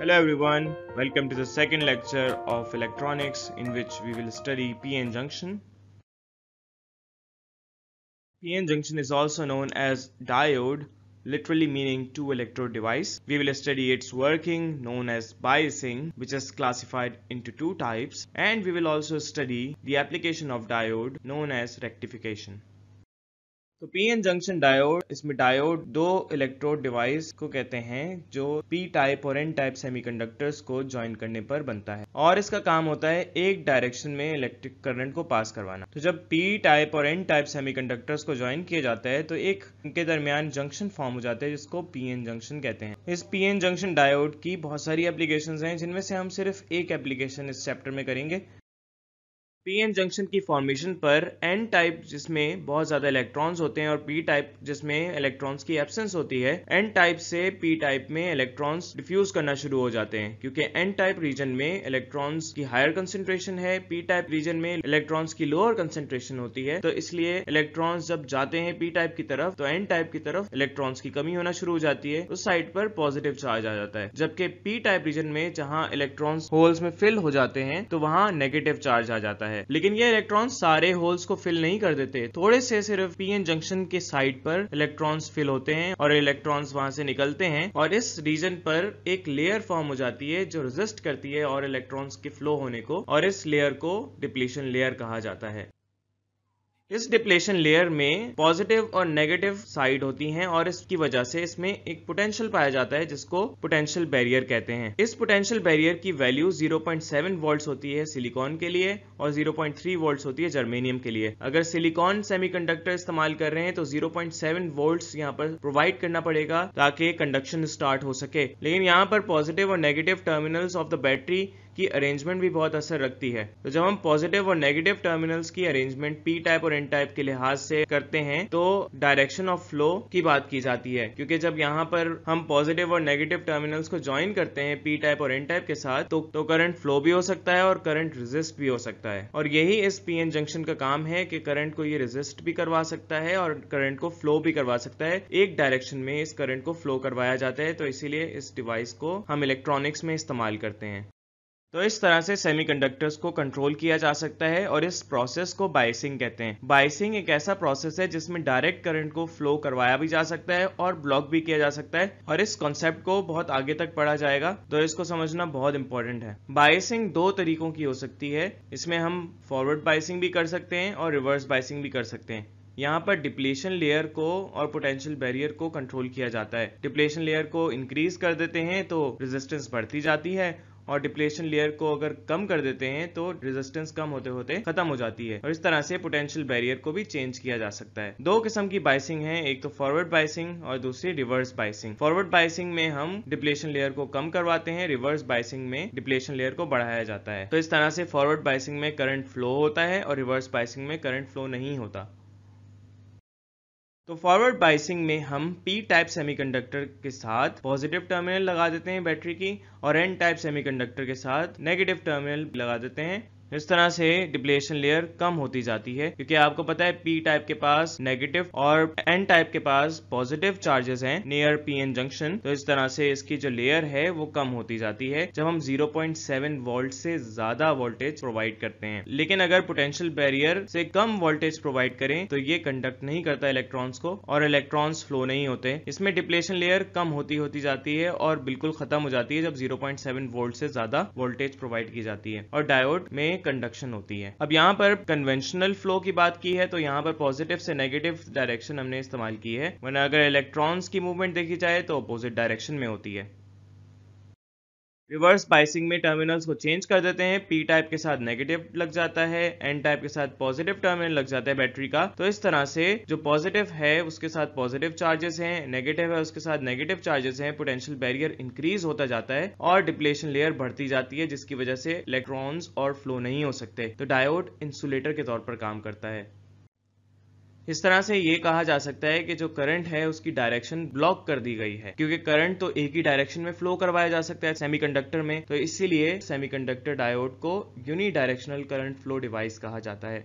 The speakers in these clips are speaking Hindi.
Hello everyone, welcome to the second lecture of electronics in which we will study PN junction. PN junction is also known as diode, literally meaning two electrode device. We will study its working known as biasing which is classified into two types and we will also study the application of diode known as rectification. तो पीएन जंक्शन डायोड इसमें डायोड दो इलेक्ट्रोड डिवाइस को कहते हैं जो पी टाइप और एन टाइप सेमीकंडक्टर्स को ज्वाइन करने पर बनता है और इसका काम होता है एक डायरेक्शन में इलेक्ट्रिक करंट को पास करवाना तो जब पी टाइप और एन टाइप सेमीकंडक्टर्स को ज्वाइन किया जाता है तो एक उनके दरमियान जंक्शन फॉर्म हो जाता है जिसको पीएन जंक्शन कहते हैं इस पीएन जंक्शन डायोड की बहुत सारी एप्लीकेशन है जिनमें से हम सिर्फ एक एप्लीकेशन इस चैप्टर में करेंगे पीएन जंक्शन की फॉर्मेशन पर एन टाइप जिसमें बहुत ज्यादा इलेक्ट्रॉन्स होते हैं और पी टाइप जिसमें इलेक्ट्रॉन्स की एब्सेंस होती है एन टाइप से पी टाइप में इलेक्ट्रॉन्स डिफ्यूज करना शुरू हो जाते हैं क्योंकि एन टाइप रीजन में इलेक्ट्रॉन्स की हायर कंसेंट्रेशन है पी टाइप रीजन में इलेक्ट्रॉन्स की लोअर कंसेंट्रेशन होती है तो इसलिए इलेक्ट्रॉन्स जब जाते हैं पी टाइप की तरफ तो एन टाइप की तरफ इलेक्ट्रॉन्स की कमी होना शुरू हो जाती है उस साइड पर पॉजिटिव चार्ज आ जाता है जबकि पी टाइप रीजन में जहाँ इलेक्ट्रॉन्स होल्स में फिल हो जाते हैं तो वहाँ नेगेटिव चार्ज आ जाता है है लेकिन ये इलेक्ट्रॉन सारे होल्स को फिल नहीं कर देते थोड़े से सिर्फ पीएन जंक्शन के साइड पर इलेक्ट्रॉन्स फिल होते हैं और इलेक्ट्रॉन्स वहां से निकलते हैं और इस रीजन पर एक लेयर फॉर्म हो जाती है जो रेजिस्ट करती है और इलेक्ट्रॉन्स के फ्लो होने को और इस लेयर को डिप्लीशन लेयर कहा जाता है इस डिप्लेशन लेयर में पॉजिटिव और नेगेटिव साइड होती हैं और इसकी वजह से इसमें एक पोटेंशियल पाया जाता है जिसको पोटेंशियल बैरियर कहते हैं इस पोटेंशियल बैरियर की वैल्यू 0.7 वोल्ट्स होती है सिलिकॉन के लिए और 0.3 वोल्ट्स होती है जर्मेनियम के लिए अगर सिलिकॉन सेमीकंडक्टर इस्तेमाल कर रहे हैं तो जीरो पॉइंट यहाँ पर प्रोवाइड करना पड़ेगा ताकि कंडक्शन स्टार्ट हो सके लेकिन यहाँ पर पॉजिटिव और negative terminals of the battery की अरेंजमेंट भी बहुत असर रखती है तो जब हम पॉजिटिव और नेगेटिव टर्मिनल्स की अरेंजमेंट पी टाइप और एन टाइप के लिहाज से करते हैं तो डायरेक्शन ऑफ फ्लो की बात की जाती है क्योंकि जब यहाँ पर हम पॉजिटिव और नेगेटिव टर्मिनल्स को ज्वाइन करते हैं पी टाइप और एन टाइप के साथ तो, तो करंट फ्लो भी हो सकता है और करंट रिजिस्ट भी हो सकता है और यही इस पी एन जंक्शन का काम है कि करंट को ये रिजिस्ट भी करवा सकता है और करंट को फ्लो भी करवा सकता है एक डायरेक्शन में इस करंट को फ्लो करवाया जाता है तो इसीलिए इस डिवाइस को हम इलेक्ट्रॉनिक्स में इस्तेमाल करते हैं तो इस तरह से सेमीकंडक्टर्स को कंट्रोल किया जा सकता है और इस प्रोसेस को बाइसिंग कहते हैं बाइसिंग एक ऐसा प्रोसेस है जिसमें डायरेक्ट करंट को फ्लो करवाया भी जा सकता है और ब्लॉक भी किया जा सकता है और इस कॉन्सेप्ट को बहुत आगे तक पढ़ा जाएगा तो इसको समझना बहुत इंपॉर्टेंट है बाइसिंग दो तरीकों की हो सकती है इसमें हम फॉरवर्ड बाइसिंग भी कर सकते हैं और रिवर्स बाइसिंग भी कर सकते हैं यहाँ पर डिप्लेशन लेयर को और पोटेंशियल बैरियर को कंट्रोल किया जाता है डिप्लेशन लेयर को इंक्रीज कर देते हैं तो रेजिस्टेंस बढ़ती जाती है और डिप्लेशन लेयर को अगर कम कर देते हैं तो रेजिस्टेंस कम होते होते खत्म हो जाती है और इस तरह से पोटेंशियल बैरियर को भी चेंज किया जा सकता है दो किस्म की बाइसिंग है एक तो फॉरवर्ड बाइसिंग और दूसरी रिवर्स बाइसिंग फॉरवर्ड बाइसिंग में हम डिप्लेशन लेयर को कम करवाते हैं रिवर्स बाइसिंग में डिप्लेशन लेयर को बढ़ाया जाता है तो इस तरह से फॉरवर्ड बाइसिंग में करंट फ्लो होता है और रिवर्स बाइसिंग में करंट फ्लो नहीं होता तो फॉरवर्ड बाइसिंग में हम पी टाइप सेमीकंडक्टर के साथ पॉजिटिव टर्मिनल लगा देते हैं बैटरी की और एन टाइप सेमीकंडक्टर के साथ नेगेटिव टर्मिनल लगा देते हैं इस तरह से डिप्लेशन लेयर कम होती जाती है क्योंकि आपको पता है पी टाइप के पास नेगेटिव और एन टाइप के पास पॉजिटिव चार्जेस हैं नियर पी एन जंक्शन तो इस तरह से इसकी जो लेयर है वो कम होती जाती है जब हम 0.7 वोल्ट से ज्यादा वोल्टेज प्रोवाइड करते हैं लेकिन अगर पोटेंशियल बैरियर से कम वोल्टेज प्रोवाइड करें तो ये कंडक्ट नहीं करता इलेक्ट्रॉन्स को और इलेक्ट्रॉन्स फ्लो नहीं होते इसमें डिप्लेशन लेयर कम होती होती जाती है और बिल्कुल खत्म हो जाती है जब जीरो वोल्ट से ज्यादा वोल्टेज प्रोवाइड की जाती है और डायोड में में कंडक्शन होती है अब यहाँ पर कन्वेंशनल फ्लो की बात की है तो यहाँ पर पॉजिटिव से नेगेटिव डायरेक्शन हमने इस्तेमाल की है वरना अगर इलेक्ट्रॉन्स की मूवमेंट देखी जाए तो अपोजिट डायरेक्शन में होती है रिवर्स बाइसिंग में टर्मिनल्स को चेंज कर देते हैं पी टाइप के साथ नेगेटिव लग जाता है एन टाइप के साथ पॉजिटिव टर्मिनल लग जाता है बैटरी का तो इस तरह से जो पॉजिटिव है उसके साथ पॉजिटिव चार्जेस हैं नेगेटिव है उसके साथ नेगेटिव चार्जेस हैं पोटेंशियल बैरियर इंक्रीज होता जाता है और डिप्लेशन लेयर बढ़ती जाती है जिसकी वजह से इलेक्ट्रॉन्स और फ्लो नहीं हो सकते तो डायोड इंसुलेटर के तौर पर काम करता है इस तरह से ये कहा जा सकता है कि जो करंट है उसकी डायरेक्शन ब्लॉक कर दी गई है क्योंकि करंट तो एक ही डायरेक्शन में फ्लो करवाया जा सकता है सेमीकंडक्टर में तो इसीलिए सेमीकंडक्टर डायोड को unidirectional current flow device कहा जाता है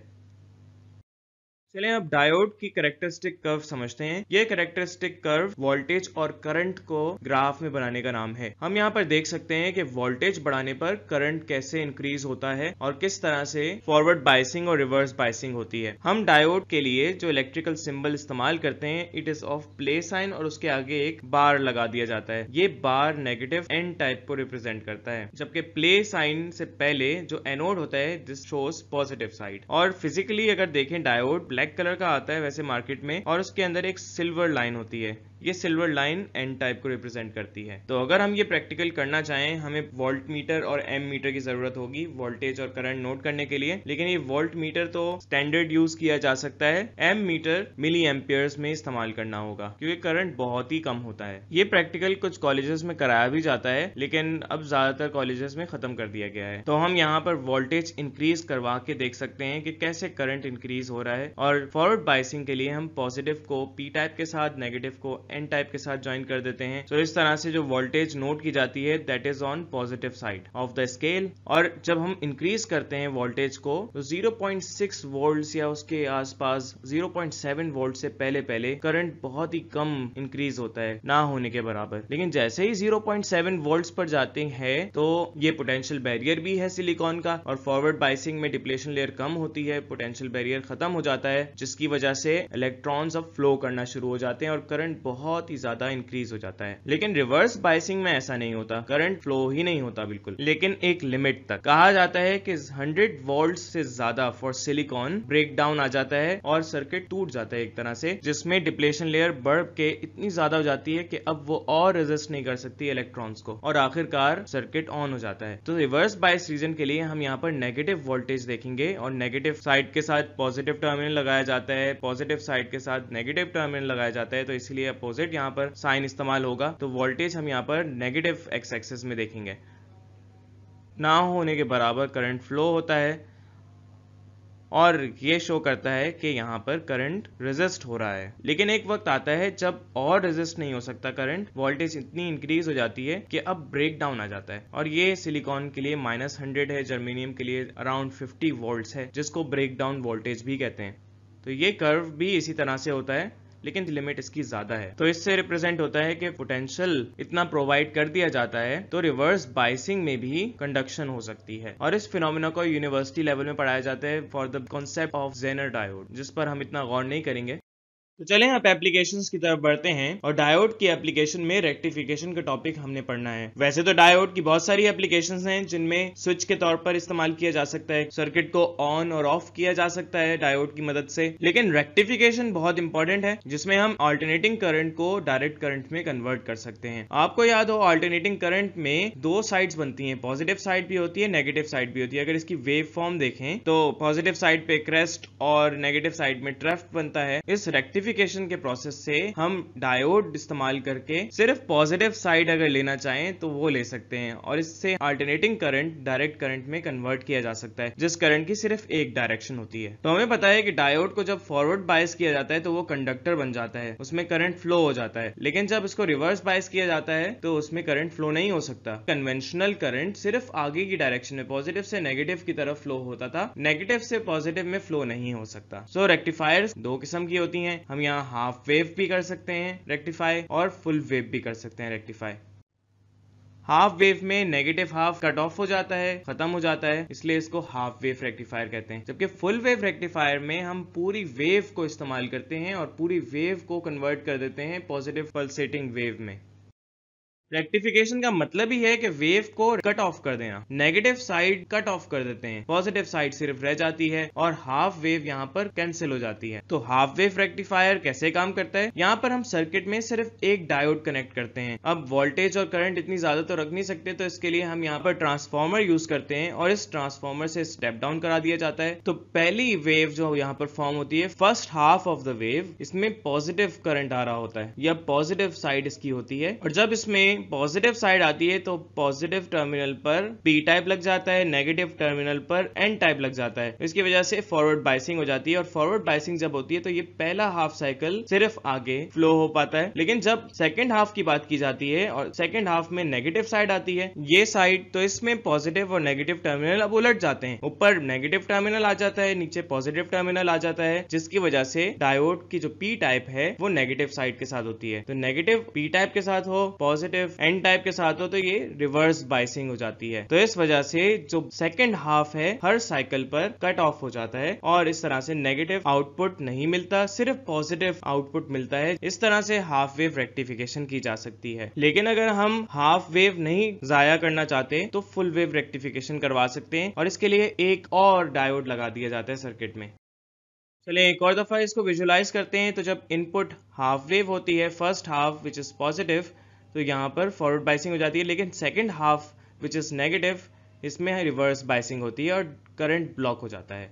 चले अब डायोड की करेक्टरिस्टिक कर्व समझते हैं ये करेक्टरिस्टिक कर्व वोल्टेज और करंट को ग्राफ में बनाने का नाम है हम यहाँ पर देख सकते हैं कि वोल्टेज बढ़ाने पर करंट कैसे इंक्रीज होता है और किस तरह से फॉरवर्ड बाइसिंग और रिवर्स बाइसिंग होती है हम डायोड के लिए जो इलेक्ट्रिकल सिंबल इस्तेमाल करते हैं it is of play sign और उसके आगे एक बार लगा दिया जाता है ये बार नेगेटिव एन टाइप को रिप्रेजेंट करता है जबकि प्ले साइन से पहले जो एनोड होता है दिस शोज पॉजिटिव साइड और फिजिकली अगर देखें डायोड ब्लैक ब्लैक कलर का आता है वैसे मार्केट में और उसके अंदर एक सिल्वर लाइन होती है ये सिल्वर लाइन एन टाइप को रिप्रेजेंट करती है तो अगर हम ये प्रैक्टिकल करना चाहें हमें वोल्ट मीटर और एम मीटर की जरूरत होगी वोल्टेज और करंट नोट करने के लिए लेकिन ये वोल्ट मीटर तो स्टैंडर्ड यूज किया जा सकता है एम मीटर मिली एम्पियर्स में इस्तेमाल करना होगा क्योंकि करंट बहुत ही कम होता है ये प्रैक्टिकल कुछ कॉलेजेस में कराया भी जाता है लेकिन अब ज्यादातर कॉलेजेस में खत्म कर दिया गया है तो हम यहाँ पर वोल्टेज इंक्रीज करवा के देख सकते हैं कि कैसे करंट इंक्रीज हो रहा है और फॉरवर्ड बाइसिंग के लिए हम पॉजिटिव को पी टाइप के साथ नेगेटिव को एन टाइप के साथ ज्वाइन कर देते हैं तो इस तरह से जो वोल्टेज नोट की जाती है that is on positive side of the scale और जब हम इंक्रीज करते हैं वोल्टेज को तो 0.6 वोल्ट या उसके आसपास 0.7 वोल्ट से पहले पहले करंट बहुत ही कम इंक्रीज होता है ना होने के बराबर लेकिन जैसे ही 0.7 वोल्ट पर जाते हैं तो ये पोटेंशियल बैरियर भी है सिलिकॉन का और फॉरवर्ड बाइसिंग में डिप्लेशन लेयर कम होती है पोटेंशियल बैरियर खत्म हो जाता है जिसकी वजह से इलेक्ट्रॉन्स अब फ्लो करना शुरू हो जाते हैं और करंट बहुत बहुत ही ज्यादा इंक्रीज हो जाता है लेकिन रिवर्स बाइसिंग में ऐसा नहीं होता करंट फ्लो ही नहीं होता बिल्कुल लेकिन एक लिमिट तक कहा जाता है कि 100 वोल्ट से ज्यादा फॉर सिलिकॉन ब्रेक डाउन आ जाता है और सर्किट टूट जाता है एक तरह से जिसमें डिप्लेशन लेयर बढ़ के इतनी ज्यादा हो जाती है कि अब वो और रेजिस्ट नहीं कर सकती इलेक्ट्रॉन्स को और आखिरकार सर्किट ऑन हो जाता है तो रिवर्स बाइस रीजन के लिए हम यहाँ पर नेगेटिव वोल्टेज देखेंगे और नेगेटिव साइड के साथ पॉजिटिव टर्मिनल लगाया जाता है पॉजिटिव साइड के साथ नेगेटिव टर्मिनल लगाया जाता है तो इसलिए अपोजिट यहाँ पर साइन इस्तेमाल होगा तो वोल्टेज हम यहाँ पर नेगेटिव एक्स एक्सेस में देखेंगे ना होने के बराबर करंट फ्लो होता है और ये शो करता है कि यहाँ पर करंट रेजिस्ट हो रहा है लेकिन एक वक्त आता है जब और रेजिस्ट नहीं हो सकता करंट वोल्टेज इतनी इंक्रीज हो जाती है कि अब ब्रेक डाउन आ जाता है और ये सिलिकॉन के लिए माइनस हंड्रेड है जर्मेनियम के लिए अराउंड फिफ्टी वोल्ट है जिसको ब्रेक डाउन वोल्टेज भी कहते हैं तो ये कर्व भी इसी तरह से होता है लेकिन लिमिट इसकी ज्यादा है तो इससे रिप्रेजेंट होता है कि पोटेंशियल इतना प्रोवाइड कर दिया जाता है तो रिवर्स बाइसिंग में भी कंडक्शन हो सकती है और इस फिनोमिना को यूनिवर्सिटी लेवल में पढ़ाया जाता है for the concept of zener diode जिस पर हम इतना गौर नहीं करेंगे तो चलें आप एप्लीकेशन की तरफ बढ़ते हैं और डायोड की एप्लीकेशन में रेक्टिफिकेशन का टॉपिक हमने पढ़ना है वैसे तो डायोड की बहुत सारी एप्लीकेशन हैं जिनमें स्विच के तौर पर इस्तेमाल किया जा सकता है सर्किट को ऑन और ऑफ किया जा सकता है डायोड की मदद से लेकिन रेक्टिफिकेशन बहुत इंपॉर्टेंट है जिसमें हम ऑल्टरनेटिंग करंट को डायरेक्ट करंट में कन्वर्ट कर सकते हैं आपको याद हो ऑल्टरनेटिंग करंट में दो साइड बनती है पॉजिटिव साइड भी होती है नेगेटिव साइड भी होती है अगर इसकी वेव फॉर्म देखें तो पॉजिटिव साइड पे क्रेस्ट और नेगेटिव साइड में ट्रेफ्ट बनता है इस रेक्टिव रेक्टिफिकेशन के प्रोसेस से हम डायोड इस्तेमाल करके सिर्फ पॉजिटिव साइड अगर लेना चाहें तो वो ले सकते हैं और इससे अल्टरनेटिंग करंट डायरेक्ट करंट में कन्वर्ट किया जा सकता है जिस करंट की सिर्फ एक डायरेक्शन होती है तो हमें पता है कि डायोड को जब फॉरवर्ड बायस किया जाता है तो वो कंडक्टर बन जाता है उसमें करंट फ्लो हो जाता है लेकिन जब इसको रिवर्स बायस किया जाता है तो उसमें करंट फ्लो नहीं हो सकता कन्वेंशनल करंट सिर्फ आगे की डायरेक्शन में पॉजिटिव से नेगेटिव की तरफ फ्लो होता था नेगेटिव से पॉजिटिव में फ्लो नहीं हो सकता सो so, दो किस्म की होती है हम यहाँ हाफ वेव भी कर सकते हैं रेक्टिफाई और फुल वेव भी कर सकते हैं रेक्टिफाई हाफ वेव में नेगेटिव हाफ कट ऑफ हो जाता है खत्म हो जाता है इसलिए इसको हाफ वेव रेक्टिफायर कहते हैं जबकि फुल वेव रेक्टिफायर में हम पूरी वेव को इस्तेमाल करते हैं और पूरी वेव को कन्वर्ट कर देते हैं पॉजिटिव पल्सेटिंग वेव में रेक्टिफिकेशन का मतलब ही है कि वेव को कट ऑफ कर देना नेगेटिव साइड कट ऑफ कर देते हैं पॉजिटिव साइड सिर्फ रह जाती है और हाफ वेव यहाँ पर कैंसिल हो जाती है तो हाफ वेव रेक्टिफायर कैसे काम करता है यहाँ पर हम सर्किट में सिर्फ एक डायोड कनेक्ट करते हैं अब वोल्टेज और करंट इतनी ज्यादा तो रख नहीं सकते तो इसके लिए हम यहाँ पर ट्रांसफॉर्मर यूज करते हैं और इस ट्रांसफॉर्मर से स्टेप डाउन करा दिया जाता है तो पहली वेव जो यहाँ पर फॉर्म होती है first half of the wave इसमें पॉजिटिव करंट आ रहा होता है या पॉजिटिव साइड इसकी होती है और जब इसमें पॉजिटिव साइड आती है तो पॉजिटिव टर्मिनल पर पी टाइप लग जाता है नेगेटिव टर्मिनल पर एन टाइप लग जाता है इसकी वजह से फॉरवर्ड बाइसिंग हो जाती है और फॉरवर्ड बाइसिंग जब होती है तो ये पहला हाफ साइकिल सिर्फ आगे फ्लो हो पाता है लेकिन जब सेकेंड हाफ की बात की जाती है और सेकेंड हाफ में नेगेटिव साइड आती है ये साइड तो इसमें पॉजिटिव और नेगेटिव टर्मिनल अब उलट जाते हैं ऊपर नेगेटिव टर्मिनल आ जाता है नीचे पॉजिटिव टर्मिनल आ जाता है जिसकी वजह से डायोड की जो पी टाइप है वो नेगेटिव साइड के साथ होती है तो नेगेटिव पी टाइप के साथ हो पॉजिटिव सिर्फ एन टाइप के साथ हो तो ये रिवर्स बाइसिंग हो जाती है तो इस वजह से जो सेकेंड हाफ है हर साइकिल पर कट ऑफ हो जाता है और इस तरह से नेगेटिव आउटपुट नहीं मिलता सिर्फ पॉजिटिव आउटपुट मिलता है इस तरह से हाफ वेव रेक्टिफिकेशन की जा सकती है लेकिन अगर हम हाफ वेव नहीं जाया करना चाहते तो फुल वेव रेक्टिफिकेशन करवा सकते हैं और इसके लिए एक और डायोड लगा दिया जाता है सर्किट में चलिए एक और दफ़ा इसको विजुलाइज करते हैं तो जब इनपुट हाफ वेव होती है first half which is positive तो यहाँ पर फॉरवर्ड बाइसिंग हो जाती है लेकिन second half which is negative इसमें रिवर्स बाइसिंग होती है और करंट ब्लॉक हो जाता है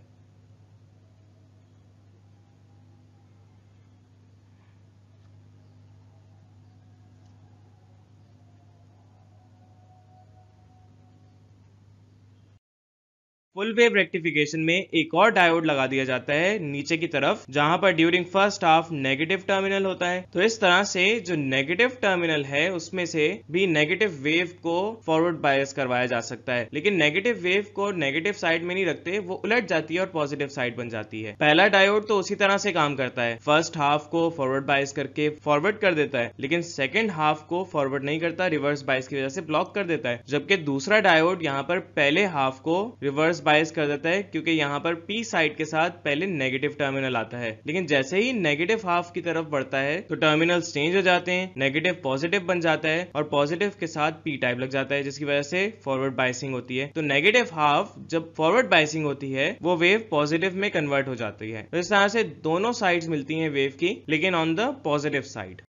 फुल वेव रेक्टिफिकेशन में एक और डायोड लगा दिया जाता है नीचे की तरफ जहां पर during first half negative terminal होता है तो इस तरह से जो नेगेटिव टर्मिनल है उसमें से भी नेगेटिव वेव को फॉरवर्ड बायस करवाया जा सकता है लेकिन नेगेटिव वेव को नेगेटिव साइड में नहीं रखते वो उलट जाती है और पॉजिटिव साइड बन जाती है पहला डायोड तो उसी तरह से काम करता है फर्स्ट हाफ को फॉरवर्ड बायस करके फॉरवर्ड कर देता है लेकिन सेकेंड हाफ को फॉरवर्ड नहीं करता रिवर्स बायस की वजह से ब्लॉक कर देता है जबकि दूसरा डायोड यहाँ पर पहले हाफ को रिवर्स बायस कर देता है क्योंकि यहाँ पर पी साइड के साथ पहले नेगेटिव टर्मिनल आता है लेकिन जैसे ही नेगेटिव हाफ की तरफ बढ़ता है तो टर्मिनल चेंज हो जाते हैं नेगेटिव पॉजिटिव बन जाता है और पॉजिटिव के साथ पी टाइप लग जाता है जिसकी वजह से फॉरवर्ड बाइसिंग होती है तो नेगेटिव हाफ जब फॉरवर्ड बाइसिंग होती है वो वेव पॉजिटिव में कन्वर्ट हो जाती है तो इस तरह से दोनों साइड मिलती है वेव की लेकिन ऑन द पॉजिटिव साइड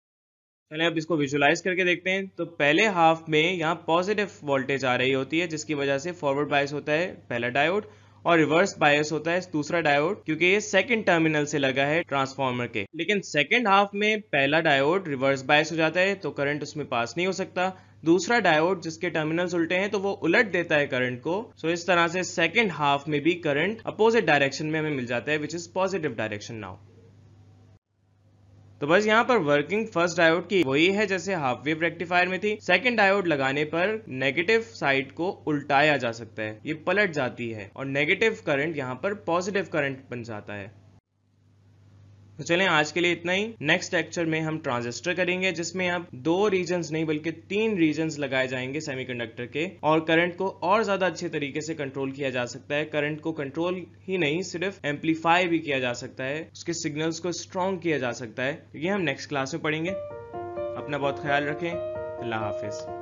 पहले आप इसको विजुलाइज करके देखते हैं तो पहले हाफ में यहाँ पॉजिटिव वोल्टेज आ रही होती है जिसकी वजह से फॉरवर्ड बायस होता है पहला डायोड और रिवर्स बायस होता है दूसरा डायोड क्योंकि ये सेकंड टर्मिनल से लगा है ट्रांसफार्मर के लेकिन सेकंड हाफ में पहला डायोड रिवर्स बायस हो जाता है तो करंट उसमें पास नहीं हो सकता दूसरा डायोड जिसके टर्मिनल्स उल्टे हैं तो वो उलट देता है करंट को सो इस तरह से सेकंड हाफ में भी करंट अपोजिट डायरेक्शन में हमें मिल जाता है which is positive direction now तो बस यहाँ पर वर्किंग फर्स्ट डायोड की वही है जैसे हाफ वेव रेक्टिफायर में थी सेकंड डायोड लगाने पर नेगेटिव साइड को उल्टाया जा सकता है ये पलट जाती है और नेगेटिव करंट यहाँ पर पॉजिटिव करंट बन जाता है तो चलें आज के लिए इतना ही नेक्स्ट लेक्चर में हम ट्रांजिस्टर करेंगे जिसमें अब दो रीजन नहीं बल्कि तीन रीजन लगाए जाएंगे सेमीकंडक्टर के और करंट को और ज्यादा अच्छे तरीके से कंट्रोल किया जा सकता है करंट को कंट्रोल ही नहीं सिर्फ एम्पलीफाई भी किया जा सकता है उसके सिग्नल्स को स्ट्रॉन्ग किया जा सकता है ये हम नेक्स्ट क्लास में पढ़ेंगे अपना बहुत ख्याल रखें अल्लाह हाफिज़